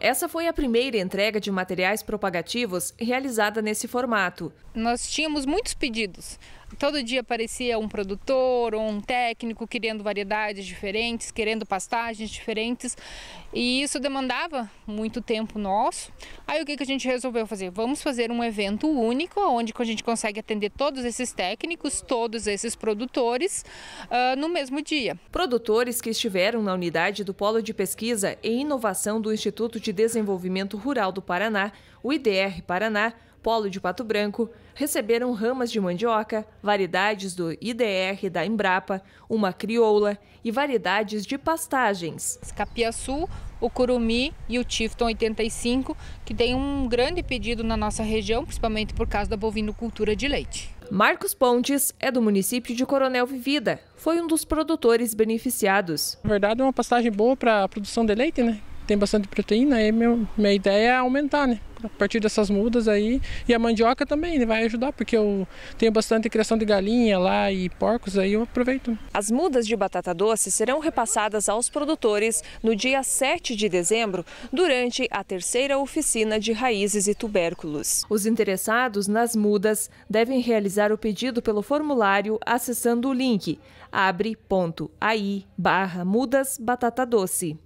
Essa foi a primeira entrega de materiais propagativos realizada nesse formato. Nós tínhamos muitos pedidos. Todo dia aparecia um produtor ou um técnico querendo variedades diferentes, querendo pastagens diferentes, e isso demandava muito tempo nosso. Aí o que, que a gente resolveu fazer? Vamos fazer um evento único, onde a gente consegue atender todos esses técnicos, todos esses produtores, uh, no mesmo dia. Produtores que estiveram na unidade do Polo de Pesquisa e Inovação do Instituto de Desenvolvimento Rural do Paraná, o IDR Paraná, Polo de Pato Branco, receberam ramas de mandioca, variedades do IDR da Embrapa, uma crioula e variedades de pastagens. Capiaçu, o curumi e o Tifton 85, que tem um grande pedido na nossa região, principalmente por causa da bovinocultura de leite. Marcos Pontes é do município de Coronel Vivida. Foi um dos produtores beneficiados. Na verdade, é uma pastagem boa para a produção de leite, né? tem bastante proteína, aí meu, minha ideia é aumentar, né? A partir dessas mudas aí. E a mandioca também, né? Vai ajudar, porque eu tenho bastante criação de galinha lá e porcos, aí eu aproveito. As mudas de batata doce serão repassadas aos produtores no dia 7 de dezembro, durante a terceira oficina de raízes e tubérculos. Os interessados nas mudas devem realizar o pedido pelo formulário acessando o link abre.ai barra mudas batata doce.